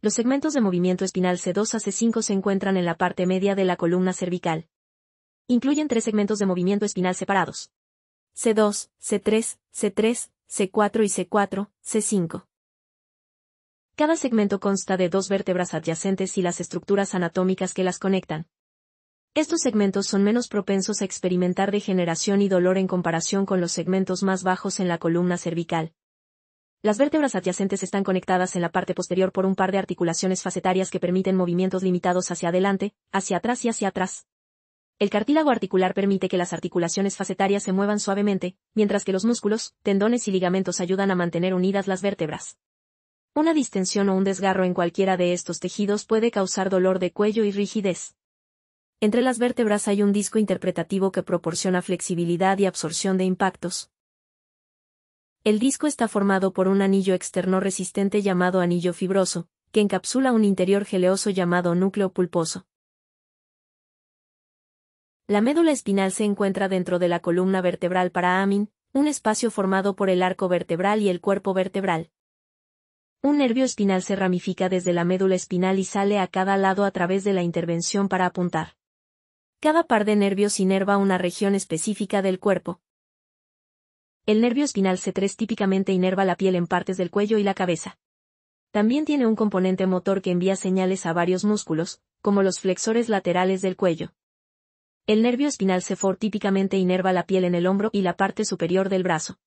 Los segmentos de movimiento espinal C2 a C5 se encuentran en la parte media de la columna cervical. Incluyen tres segmentos de movimiento espinal separados. C2, C3, C3, C4 y C4, C5. Cada segmento consta de dos vértebras adyacentes y las estructuras anatómicas que las conectan. Estos segmentos son menos propensos a experimentar degeneración y dolor en comparación con los segmentos más bajos en la columna cervical. Las vértebras adyacentes están conectadas en la parte posterior por un par de articulaciones facetarias que permiten movimientos limitados hacia adelante, hacia atrás y hacia atrás. El cartílago articular permite que las articulaciones facetarias se muevan suavemente, mientras que los músculos, tendones y ligamentos ayudan a mantener unidas las vértebras. Una distensión o un desgarro en cualquiera de estos tejidos puede causar dolor de cuello y rigidez. Entre las vértebras hay un disco interpretativo que proporciona flexibilidad y absorción de impactos, el disco está formado por un anillo externo resistente llamado anillo fibroso, que encapsula un interior geleoso llamado núcleo pulposo. La médula espinal se encuentra dentro de la columna vertebral para amin, un espacio formado por el arco vertebral y el cuerpo vertebral. Un nervio espinal se ramifica desde la médula espinal y sale a cada lado a través de la intervención para apuntar. Cada par de nervios inerva una región específica del cuerpo, el nervio espinal C3 típicamente inerva la piel en partes del cuello y la cabeza. También tiene un componente motor que envía señales a varios músculos, como los flexores laterales del cuello. El nervio espinal C4 típicamente inerva la piel en el hombro y la parte superior del brazo.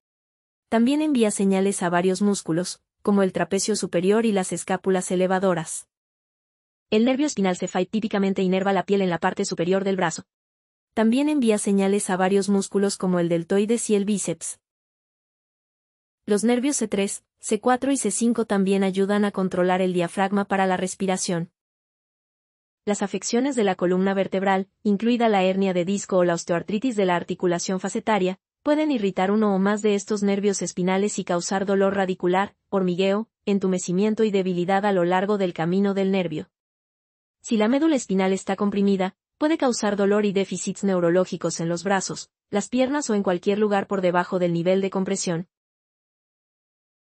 También envía señales a varios músculos, como el trapecio superior y las escápulas elevadoras. El nervio espinal C5 típicamente inerva la piel en la parte superior del brazo. También envía señales a varios músculos como el deltoides y el bíceps. Los nervios C3, C4 y C5 también ayudan a controlar el diafragma para la respiración. Las afecciones de la columna vertebral, incluida la hernia de disco o la osteoartritis de la articulación facetaria, pueden irritar uno o más de estos nervios espinales y causar dolor radicular, hormigueo, entumecimiento y debilidad a lo largo del camino del nervio. Si la médula espinal está comprimida, puede causar dolor y déficits neurológicos en los brazos, las piernas o en cualquier lugar por debajo del nivel de compresión,